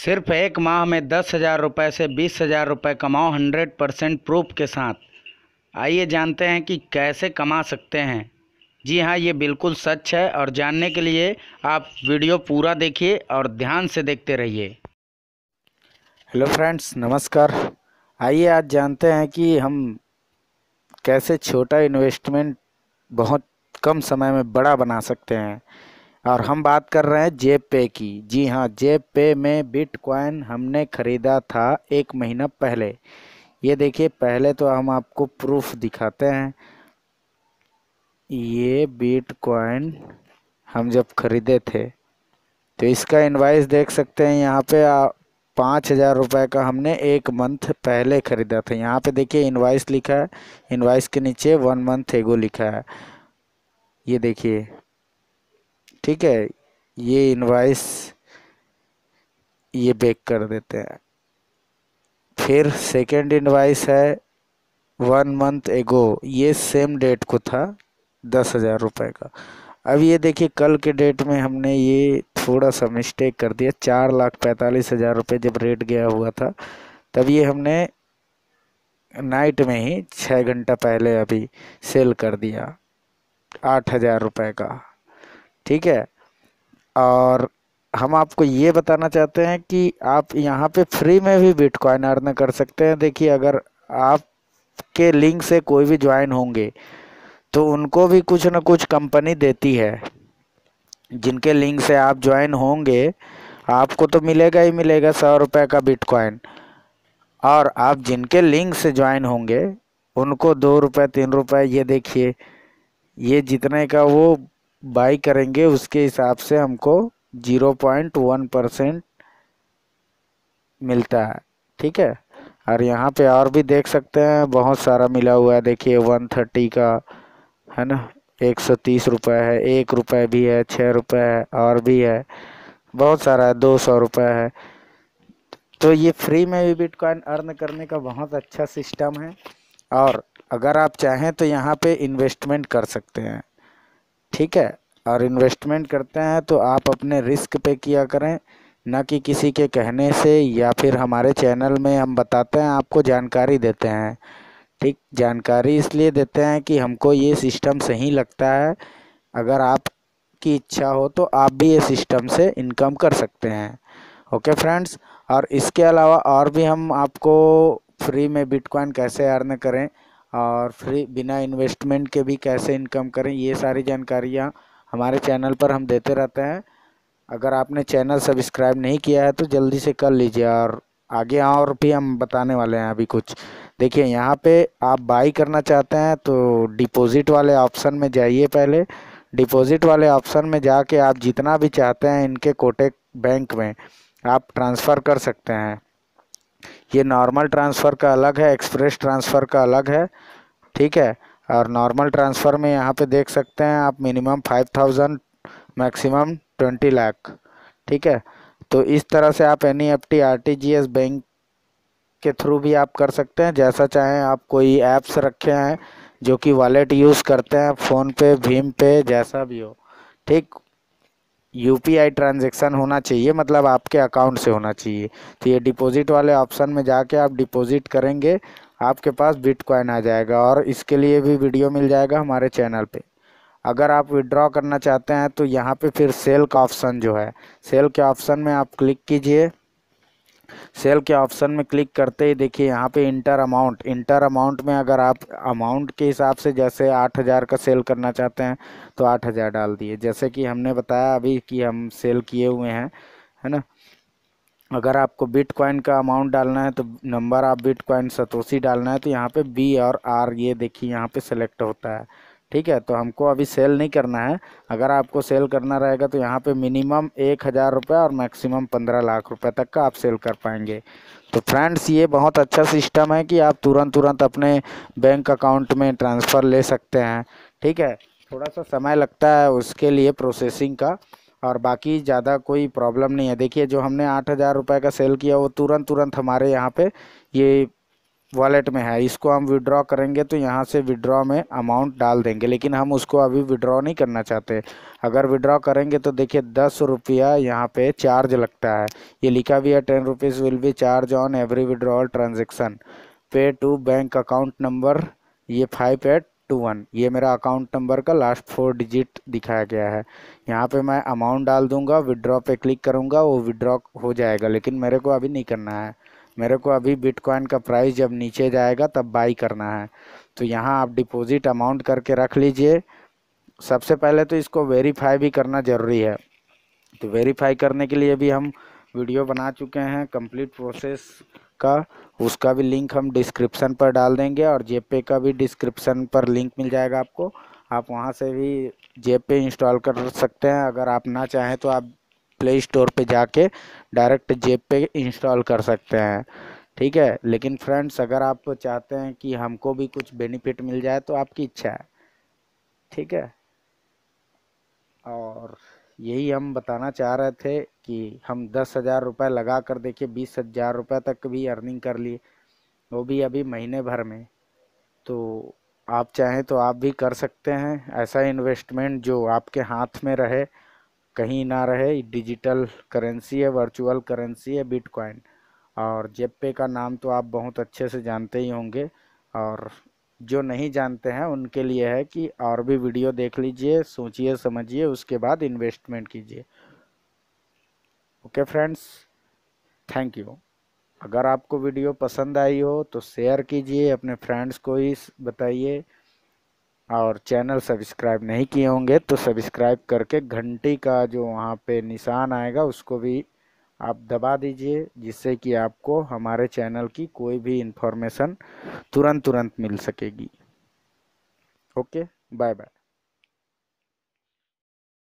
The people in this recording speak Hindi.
सिर्फ एक माह में दस हज़ार रुपये से बीस हज़ार रुपये कमाओ हंड्रेड परसेंट प्रूफ के साथ आइए जानते हैं कि कैसे कमा सकते हैं जी हाँ ये बिल्कुल सच है और जानने के लिए आप वीडियो पूरा देखिए और ध्यान से देखते रहिए हेलो फ्रेंड्स नमस्कार आइए आज जानते हैं कि हम कैसे छोटा इन्वेस्टमेंट बहुत कम समय में बड़ा बना सकते हैं और हम बात कर रहे हैं जेब पे की जी हाँ जेब पे में बिटकॉइन हमने ख़रीदा था एक महीना पहले ये देखिए पहले तो हम आपको प्रूफ दिखाते हैं ये बिटकॉइन हम जब ख़रीदे थे तो इसका इन्वाइस देख सकते हैं यहाँ पे पाँच हज़ार रुपये का हमने एक मंथ पहले ख़रीदा था यहाँ पे देखिए इन्वाइस लिखा है इन्वाइस के नीचे वन मंथ एगो लिखा है ये देखिए ठीक है ये इनवाइस ये बेक कर देते हैं फिर सेकेंड इनवाइस है वन मंथ एगो ये सेम डेट को था दस हज़ार रुपये का अब ये देखिए कल के डेट में हमने ये थोड़ा सा मिस्टेक कर दिया चार लाख पैंतालीस हज़ार रुपये जब रेट गया हुआ था तब ये हमने नाइट में ही छः घंटा पहले अभी सेल कर दिया आठ हज़ार रुपये का ठीक है और हम आपको ये बताना चाहते हैं कि आप यहाँ पे फ्री में भी बिटकॉइन अर्न कर सकते हैं देखिए अगर आपके लिंक से कोई भी ज्वाइन होंगे तो उनको भी कुछ ना कुछ कंपनी देती है जिनके लिंक से आप ज्वाइन होंगे आपको तो मिलेगा ही मिलेगा सौ रुपये का बिटकॉइन और आप जिनके लिंक से ज्वाइन होंगे उनको दो रुपये तीन रुपये ये देखिए ये जितने का वो बाई करेंगे उसके हिसाब से हमको जीरो पॉइंट वन परसेंट मिलता है ठीक है और यहाँ पे और भी देख सकते हैं बहुत सारा मिला हुआ है देखिए वन थर्टी का है ना एक सौ तीस रुपये है एक रुपये भी है छः रुपये है और भी है बहुत सारा है दो सौ रुपये है तो ये फ्री में भी बिटकॉइन अर्न करने का बहुत अच्छा सिस्टम है और अगर आप चाहें तो यहाँ पे इन्वेस्टमेंट कर सकते हैं ठीक है और इन्वेस्टमेंट करते हैं तो आप अपने रिस्क पे किया करें ना कि किसी के कहने से या फिर हमारे चैनल में हम बताते हैं आपको जानकारी देते हैं ठीक जानकारी इसलिए देते हैं कि हमको ये सिस्टम सही लगता है अगर आपकी इच्छा हो तो आप भी ये सिस्टम से इनकम कर सकते हैं ओके फ्रेंड्स और इसके अलावा और भी हम आपको फ्री में बिटकॉइन कैसे अर्न करें और फ्री बिना इन्वेस्टमेंट के भी कैसे इनकम करें ये सारी जानकारियाँ हमारे चैनल पर हम देते रहते हैं अगर आपने चैनल सब्सक्राइब नहीं किया है तो जल्दी से कर लीजिए और आगे और भी हम बताने वाले हैं अभी कुछ देखिए यहाँ पे आप बाई करना चाहते हैं तो डिपॉजिट वाले ऑप्शन में जाइए पहले डिपॉजिट वाले ऑप्शन में जाके आप जितना भी चाहते हैं इनके कोटे बैंक में आप ट्रांसफ़र कर सकते हैं ये नॉर्मल ट्रांसफ़र का अलग है एक्सप्रेस ट्रांसफ़र का अलग है ठीक है और नॉर्मल ट्रांसफ़र में यहाँ पे देख सकते हैं आप minimum five thousand maximum twenty lakh ठीक है तो इस तरह से आप N E F T R T G S bank के थ्रू भी आप कर सकते हैं जैसा चाहें आप कोई ऐप्स रखे हैं जो कि वॉलेट यूज़ करते हैं फ़ोन पे भीम पे जैसा भी हो ठीक यू पी आई ट्रांजेक्शन होना चाहिए मतलब आपके अकाउंट से होना चाहिए तो ये डिपॉजिट वाले ऑप्शन में जाके आप डिपॉजिट करेंगे आपके पास बिटकॉइन आ जाएगा और इसके लिए भी वीडियो मिल जाएगा हमारे चैनल पे अगर आप विड्रॉ करना चाहते हैं तो यहाँ पे फिर सेल का ऑप्शन जो है सेल के ऑप्शन में आप क्लिक कीजिए सेल के ऑप्शन में क्लिक करते ही देखिए यहाँ पे इंटर अमाउंट इंटर अमाउंट में अगर आप अमाउंट के हिसाब से जैसे आठ हज़ार का सेल करना चाहते हैं तो आठ हज़ार डाल दिए जैसे कि हमने बताया अभी कि हम सेल किए हुए हैं है ना अगर आपको बिटकॉइन का अमाउंट डालना है तो नंबर आप बिटकॉइन सतोसी डालना है तो यहाँ पे बी और आर ये देखिए यहाँ पे सेलेक्ट होता है ठीक है तो हमको अभी सेल नहीं करना है अगर आपको सेल करना रहेगा तो यहाँ पे मिनिमम एक हज़ार रुपये और मैक्सिमम पंद्रह लाख रुपए तक का आप सेल कर पाएंगे तो फ्रेंड्स ये बहुत अच्छा सिस्टम है कि आप तुरंत तुरंत अपने बैंक अकाउंट में ट्रांसफ़र ले सकते हैं ठीक है थोड़ा सा समय लगता है उसके लिए प्रोसेसिंग का और बाकी ज़्यादा कोई प्रॉब्लम नहीं है देखिए जो हमने आठ हज़ार रुपये का सेल किया वो तुरंत तुरंत हमारे यहाँ पे ये वॉलेट में है इसको हम विड्रॉ करेंगे तो यहाँ से विड्रॉ में अमाउंट डाल देंगे लेकिन हम उसको अभी विड्रॉ नहीं करना चाहते अगर विड्रॉ करेंगे तो देखिए दस रुपया यहाँ पे चार्ज लगता है ये लिखा भी है ten rupees will be charge on every withdrawal transaction पे टू बैंक अकाउंट नंबर ये फाइव एट टू वन ये मेरा अकाउंट नंबर का लास्ट फोर डिजिट दिखाया गया है यहाँ पे मैं अमाउंट डाल दूंगा विड्रॉ पे क्लिक करूँगा वो विड्रॉ हो जाएगा लेकिन मेरे को अभी नहीं करना है मेरे को अभी बिटकॉइन का प्राइस जब नीचे जाएगा तब बाई करना है तो यहाँ आप डिपॉजिट अमाउंट करके रख लीजिए सबसे पहले तो इसको वेरीफाई भी करना ज़रूरी है तो वेरीफाई करने के लिए भी हम वीडियो बना चुके हैं कंप्लीट प्रोसेस का उसका भी लिंक हम डिस्क्रिप्शन पर डाल देंगे और जेपे का भी डिस्क्रिप्शन पर लिंक मिल जाएगा आपको आप वहाँ से भी जेपे इंस्टॉल कर सकते हैं अगर आप ना चाहें तो आप प्ले स्टोर पर जाके डायरेक्ट जेब पे इंस्टॉल कर सकते हैं ठीक है लेकिन फ्रेंड्स अगर आप चाहते हैं कि हमको भी कुछ बेनिफिट मिल जाए तो आपकी इच्छा है ठीक है और यही हम बताना चाह रहे थे कि हम दस हज़ार रुपये लगा कर देखिए बीस हज़ार रुपये तक भी अर्निंग कर लिए वो भी अभी महीने भर में तो आप चाहें तो आप भी कर सकते हैं ऐसा इन्वेस्टमेंट जो आपके हाथ में रहे कहीं ना रहे डिजिटल करेंसी है वर्चुअल करेंसी है बिटकॉइन और जेपे का नाम तो आप बहुत अच्छे से जानते ही होंगे और जो नहीं जानते हैं उनके लिए है कि और भी वीडियो देख लीजिए सोचिए समझिए उसके बाद इन्वेस्टमेंट कीजिए ओके फ्रेंड्स थैंक यू अगर आपको वीडियो पसंद आई हो तो शेयर कीजिए अपने फ्रेंड्स को ही बताइए और चैनल सब्सक्राइब नहीं किए होंगे तो सब्सक्राइब करके घंटी का जो वहाँ पे निशान आएगा उसको भी आप दबा दीजिए जिससे कि आपको हमारे चैनल की कोई भी इन्फॉर्मेशन तुरंत तुरंत मिल सकेगी ओके बाय बाय